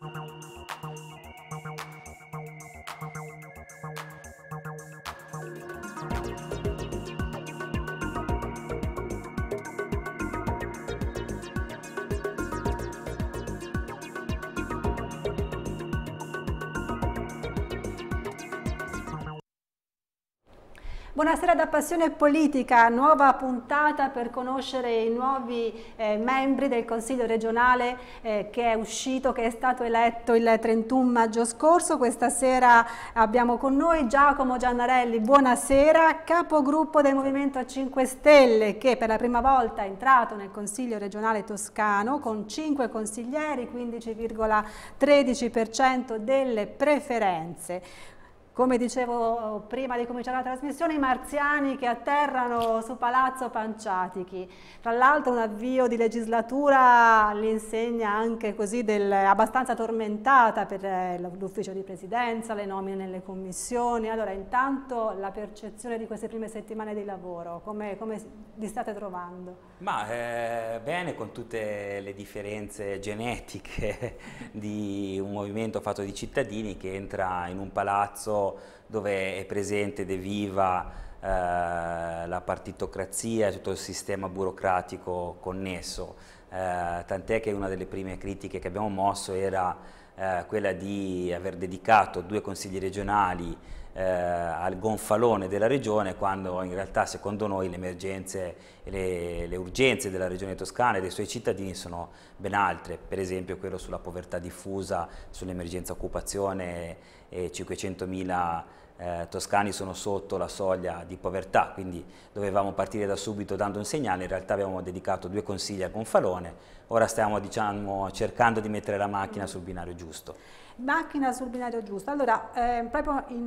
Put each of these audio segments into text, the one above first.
Música Buonasera da Passione Politica, nuova puntata per conoscere i nuovi eh, membri del Consiglio regionale eh, che è uscito, che è stato eletto il 31 maggio scorso. Questa sera abbiamo con noi Giacomo Giannarelli, buonasera, capogruppo del Movimento 5 Stelle che per la prima volta è entrato nel Consiglio regionale toscano con 5 consiglieri, 15,13% delle preferenze. Come dicevo prima di cominciare la trasmissione, i marziani che atterrano su Palazzo Panciatichi. Tra l'altro un avvio di legislatura all'insegna anche così del, abbastanza tormentata per eh, l'ufficio di presidenza, le nomine nelle commissioni. Allora intanto la percezione di queste prime settimane di lavoro, come, come vi state trovando? Ma eh, bene con tutte le differenze genetiche di un movimento fatto di cittadini che entra in un palazzo dove è presente ed è viva eh, la partitocrazia, e tutto il sistema burocratico connesso, eh, tant'è che una delle prime critiche che abbiamo mosso era eh, quella di aver dedicato due consigli regionali eh, al gonfalone della regione quando in realtà secondo noi le emergenze e le, le, urgenze della regione toscana e dei suoi cittadini sono ben altre, per esempio quello sulla povertà diffusa, sull'emergenza occupazione e 500.000 eh, toscani sono sotto la soglia di povertà, quindi dovevamo partire da subito dando un segnale, in realtà abbiamo dedicato due consigli a gonfalone, ora stiamo diciamo, cercando di mettere la macchina sul binario giusto. Macchina sul binario giusto, allora eh, proprio in,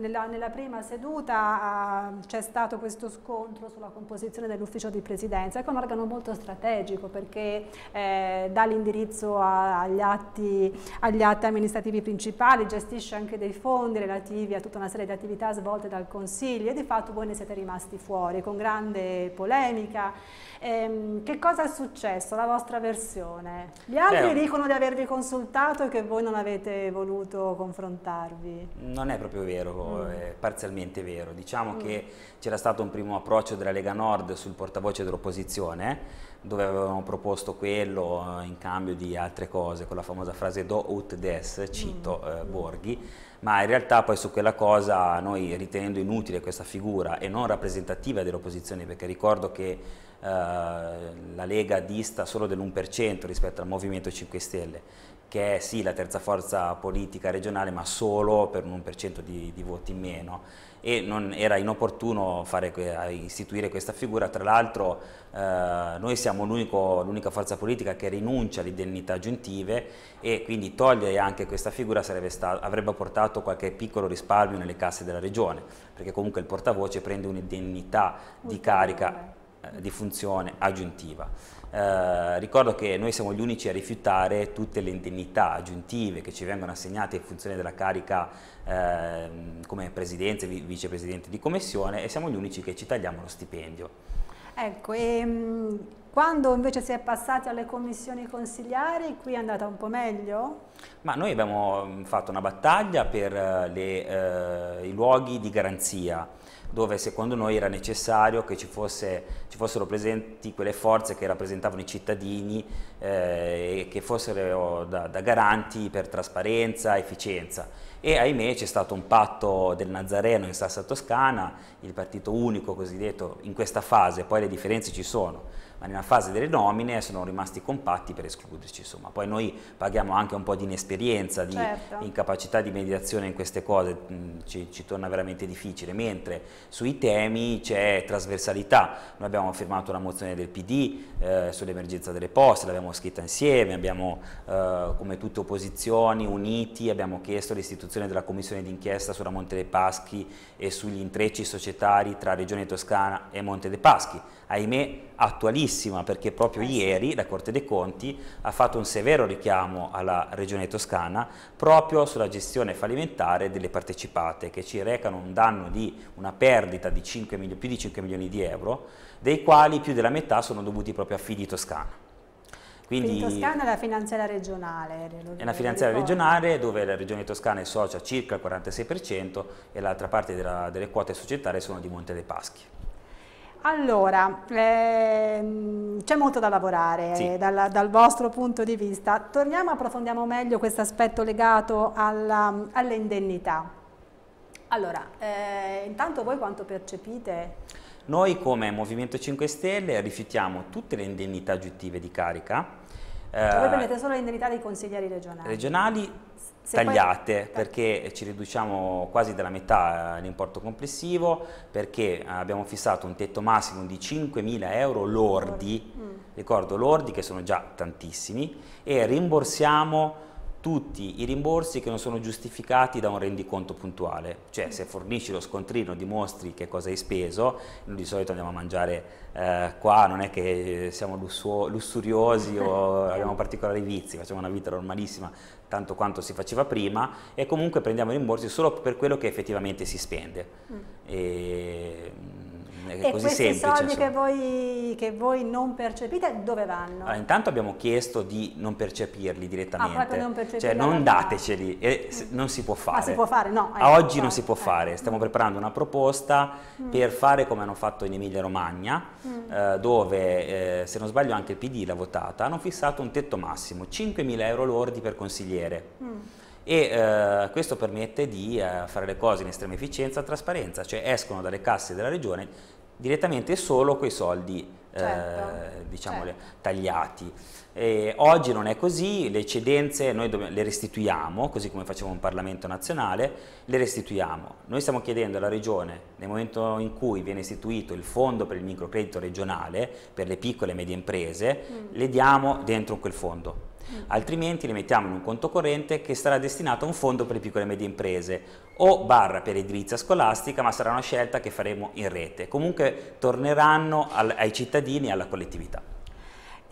nella, nella, prima seduta eh, c'è stato questo scontro sulla composizione dell'ufficio di presidenza, che è un organo molto strategico perché eh, dà l'indirizzo agli atti, agli atti amministrativi principali, gestisce anche dei fondi relativi a tutta una serie di attività svolte dal Consiglio e di fatto voi ne siete rimasti fuori con grande polemica. Ehm, che cosa è successo? La vostra versione? Gli altri Beh, dicono di avervi consultato e che voi non avete voluto confrontarvi. Non è proprio vero, mm. è parzialmente vero. Diciamo mm. che c'era stato un primo approccio della Lega Nord sul portavoce dell'opposizione dove avevano proposto quello eh, in cambio di altre cose, con la famosa frase do ut des, cito mm. eh, Borghi, ma in realtà poi su quella cosa noi ritenendo inutile questa figura e non rappresentativa dell'opposizione, perché ricordo che eh, la Lega dista solo dell'1% rispetto al Movimento 5 Stelle, che è sì la terza forza politica regionale ma solo per un 1% di, di voti in meno e non era inopportuno fare, istituire questa figura, tra l'altro eh, noi siamo l'unica forza politica che rinuncia alle indennità aggiuntive e quindi togliere anche questa figura avrebbe portato qualche piccolo risparmio nelle casse della regione, perché comunque il portavoce prende un'indennità di carica eh, di funzione aggiuntiva. Eh, ricordo che noi siamo gli unici a rifiutare tutte le indennità aggiuntive che ci vengono assegnate in funzione della carica eh, come presidente e vicepresidente di commissione e siamo gli unici che ci tagliamo lo stipendio. Ecco, e ehm, quando invece si è passati alle commissioni consigliari, qui è andata un po' meglio? Ma noi abbiamo mm, fatto una battaglia per eh, le, eh, i luoghi di garanzia dove secondo noi era necessario che ci, fosse, ci fossero presenti quelle forze che rappresentavano i cittadini eh, e che fossero eh, da, da garanti per trasparenza, efficienza. E ahimè c'è stato un patto del Nazareno in Sassa Toscana, il partito unico cosiddetto in questa fase, poi le differenze ci sono, ma nella fase delle nomine sono rimasti compatti per escluderci. Insomma. Poi noi paghiamo anche un po' di inesperienza, di certo. incapacità di mediazione in queste cose, mm, ci, ci, torna veramente difficile, mentre sui temi c'è trasversalità. Noi abbiamo firmato una mozione del PD eh, sull'emergenza delle poste, l'abbiamo scritta insieme, abbiamo eh, come tutte opposizioni uniti, abbiamo chiesto l'istituzione della commissione d'inchiesta sulla Monte dei Paschi e sugli intrecci societari tra Regione Toscana e Monte dei Paschi. Ahimè, attualissimo attualissima perché proprio eh ieri la Corte dei Conti ha fatto un severo richiamo alla Regione Toscana proprio sulla gestione fallimentare delle partecipate che ci recano un danno di una perdita di 5 più di 5 milioni di euro, dei quali più della metà sono dovuti proprio a Fidi Toscana. Quindi, Quindi Toscana è la finanziaria regionale. È una finanziaria regionale dove la regione toscana è socia circa il 46% e l'altra parte della, delle quote societarie sono di Monte dei Paschi. Allora, ehm, c'è molto da lavorare sì. eh, dal, dal, vostro punto di vista. Torniamo, approfondiamo meglio questo aspetto legato alla, alle indennità. Allora, eh, intanto voi quanto percepite? Noi come Movimento 5 Stelle rifiutiamo tutte le indennità aggiuntive di carica, cioè, voi prendete solo l'indennità dei consiglieri regionali? Regionali se tagliate poi... perché ci riduciamo quasi della metà eh, l'importo complessivo perché eh, abbiamo fissato un tetto massimo di 5.000 euro lordi, mm. ricordo lordi che sono già tantissimi e rimborsiamo tutti i rimborsi che non sono giustificati da un rendiconto puntuale, cioè se fornisci lo scontrino dimostri che cosa hai speso, noi di solito andiamo a mangiare eh, qua, non è che siamo lussuriosi o abbiamo particolari vizi, facciamo una vita normalissima, tanto quanto si faceva prima e comunque prendiamo rimborsi solo per quello che effettivamente si spende. Mm. E, mm, e questi semplice, soldi che voi, che voi, non percepite dove vanno? Allora, intanto abbiamo chiesto di non percepirli ah, direttamente, ah, non cioè non dateceli, e mm. non si può ah, fare. Ma si può fare, no. A ecco, oggi non si può eh. fare, stiamo mm. preparando una proposta mm. per fare come hanno fatto in Emilia Romagna, mm. eh, dove eh, se non sbaglio anche il PD l'ha votata, hanno fissato un tetto massimo, 5.000 euro lordi per consigliere vedere. Mm. E uh, questo permette di uh, fare le cose in estrema efficienza e trasparenza, cioè escono dalle casse della regione direttamente solo quei soldi eh, certo. diciamo certo. tagliati. E oggi non è così, le eccedenze noi le restituiamo, così come facciamo un Parlamento nazionale, le restituiamo. Noi stiamo chiedendo alla Regione, nel momento in cui viene istituito il fondo per il microcredito regionale, per le piccole e medie imprese, mm. le diamo dentro quel fondo altrimenti li mettiamo in un conto corrente che sarà destinato a un fondo per le piccole e medie imprese o barra per edilizia scolastica, ma sarà una scelta che faremo in rete. Comunque torneranno al, ai cittadini e alla collettività.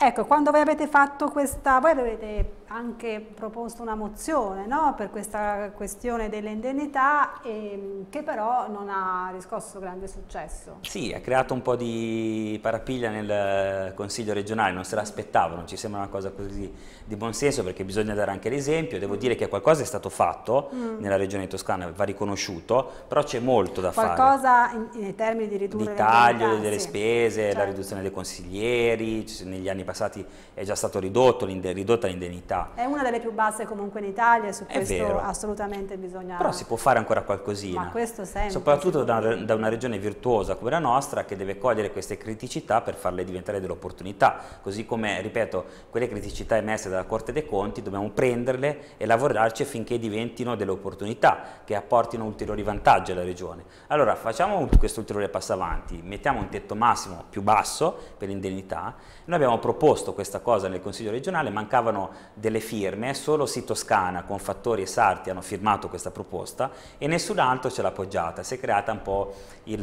Ecco, quando voi avete fatto questa, voi avete anche proposto una mozione no? per questa questione delle indennità ehm, che però non ha riscosso grande successo. Sì, ha creato un po' di parapiglia nel Consiglio regionale, non se l'aspettavano, ci sembra una cosa così di buon senso perché bisogna dare anche l'esempio, devo dire che qualcosa è stato fatto mm. nella regione toscana, va riconosciuto, però c'è molto da qualcosa fare. Qualcosa in termini di riduzione di taglio delle sì. spese, certo. la riduzione dei consiglieri, negli anni passati è già stato ridotto, ridotta l'indennità qualità. È una delle più basse comunque in Italia e su questo vero. assolutamente bisogna... Però si può fare ancora qualcosina. Ma questo sempre. Soprattutto da una, da una regione virtuosa come la nostra che deve cogliere queste criticità per farle diventare delle opportunità. Così come, ripeto, quelle criticità emesse dalla Corte dei Conti dobbiamo prenderle e lavorarci affinché diventino delle opportunità che apportino ulteriori vantaggi alla regione. Allora facciamo questo ulteriore passo avanti, mettiamo un tetto massimo più basso per l'indennità. Noi abbiamo proposto questa cosa nel Consiglio regionale, mancavano delle delle firme, solo si Toscana con Fattori e Sarti hanno firmato questa proposta e nessun altro ce l'ha appoggiata, si è creata un po' il,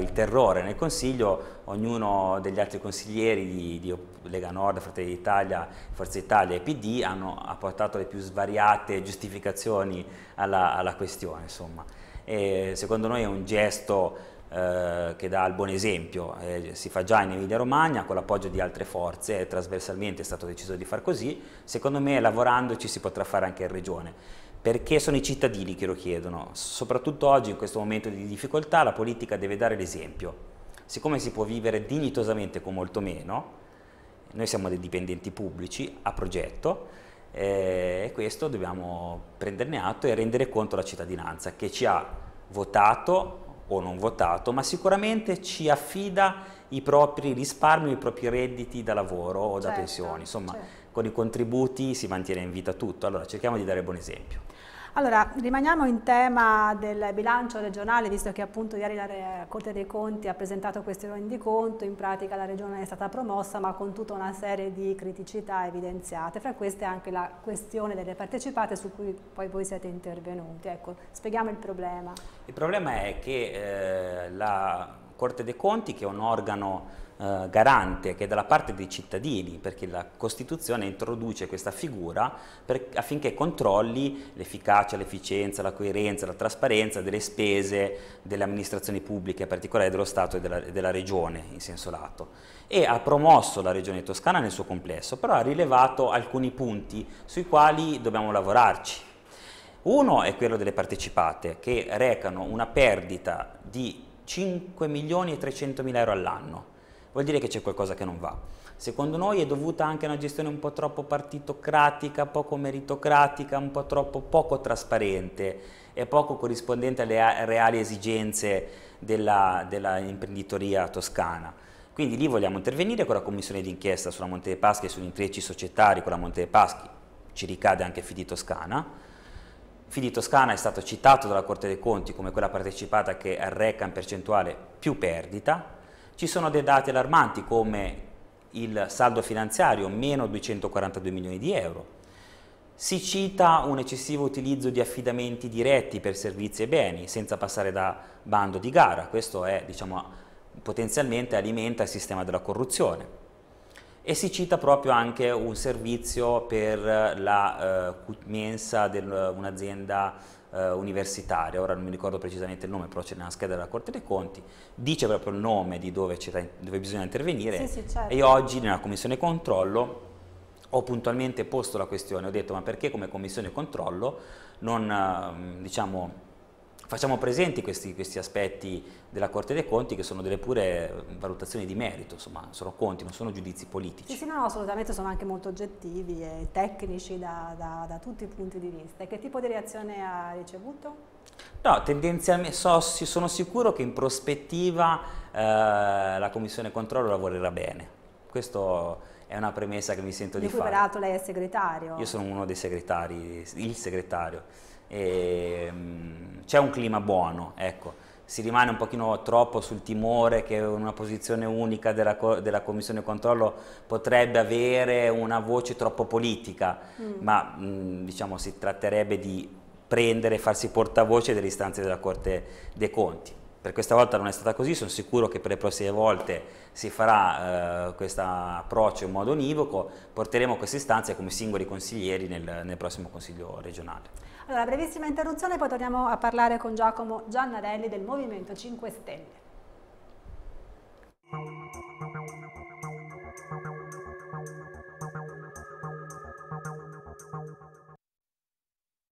il, terrore nel Consiglio, ognuno degli altri consiglieri di, di Lega Nord, Fratelli d'Italia, Forza Italia e PD hanno apportato le più svariate giustificazioni alla, alla questione. Insomma. E secondo noi è un gesto eh, che dà il buon esempio, eh, si fa già in Emilia Romagna con l'appoggio di altre forze e trasversalmente è stato deciso di far così, secondo me lavorandoci si potrà fare anche in regione, perché sono i cittadini che lo chiedono, soprattutto oggi in questo momento di difficoltà la politica deve dare l'esempio, siccome si può vivere dignitosamente con molto meno, noi siamo dei dipendenti pubblici a progetto, eh, e questo dobbiamo prenderne atto e rendere conto alla cittadinanza che ci ha votato o non votato, ma sicuramente ci affida i propri risparmi, i propri redditi da lavoro o da certo, pensione. insomma certo. con i contributi si mantiene in vita tutto, allora cerchiamo di dare buon esempio. Allora, rimaniamo in tema del bilancio regionale, visto che appunto ieri la Corte dei Conti ha presentato questo rendiconto, in pratica la regione è stata promossa ma con tutta una serie di criticità evidenziate, fra queste anche la questione delle partecipate su cui poi voi siete intervenuti. Ecco, spieghiamo il problema. Il problema è che eh, la Corte dei Conti, che è un organo eh, garante che è dalla parte dei cittadini, perché la Costituzione introduce questa figura per, affinché controlli l'efficacia, l'efficienza, la coerenza, la trasparenza delle spese delle amministrazioni pubbliche, in particolare dello Stato e della, della Regione in senso lato. E ha promosso la Regione Toscana nel suo complesso, però ha rilevato alcuni punti sui quali dobbiamo lavorarci. Uno è quello delle partecipate che recano una perdita di 5 milioni e 300 mila euro all'anno vuol dire che c'è qualcosa che non va. Secondo noi è dovuta anche a una gestione un po' troppo partitocratica, poco meritocratica, un po' troppo poco trasparente e poco corrispondente alle reali esigenze dell'imprenditoria toscana. Quindi lì vogliamo intervenire con la commissione d'inchiesta sulla Monte dei Paschi e sugli intrecci societari con la Monte dei Paschi, ci ricade anche Fidi Toscana. Fidi Toscana è stato citato dalla Corte dei Conti come quella partecipata che arreca in percentuale più perdita, ci sono dei dati allarmanti come il saldo finanziario, meno 242 milioni di euro. Si cita un eccessivo utilizzo di affidamenti diretti per servizi e beni, senza passare da bando di gara. Questo è, diciamo, potenzialmente alimenta il sistema della corruzione e si cita proprio anche un servizio per la eh, mensa di un'azienda eh, universitaria, ora non mi ricordo precisamente il nome, però c'è nella scheda della Corte dei Conti, dice proprio il nome di dove, dove bisogna intervenire sì, sì, certo. e oggi nella Commissione Controllo ho puntualmente posto la questione, ho detto ma perché come Commissione Controllo non ehm, diciamo, Facciamo presenti questi, questi, aspetti della Corte dei Conti che sono delle pure valutazioni di merito, insomma, sono conti, non sono giudizi politici. Sì, sì, no, no assolutamente sono anche molto oggettivi e tecnici da, da, da tutti i punti di vista. E che tipo di reazione ha ricevuto? No, tendenzialmente so, sono sicuro che in prospettiva eh, la Commissione Controllo lavorerà bene. Questo è una premessa che mi sento di, di cui peraltro lei è segretario. Io sono uno dei segretari, il segretario e, ehm, c'è un clima buono, ecco. Si rimane un pochino troppo sul timore che una posizione unica della, della Commissione Controllo potrebbe avere una voce troppo politica, mm. ma mh, mm, diciamo si tratterebbe di prendere e farsi portavoce delle istanze della Corte dei Conti. Per questa volta non è stata così, sono sicuro che per le prossime volte si farà eh, questo approccio in modo univoco, porteremo queste istanze come singoli consiglieri nel, nel prossimo Consiglio regionale. Allora, brevissima interruzione, poi torniamo a parlare con Giacomo Giannarelli del Movimento 5 Stelle.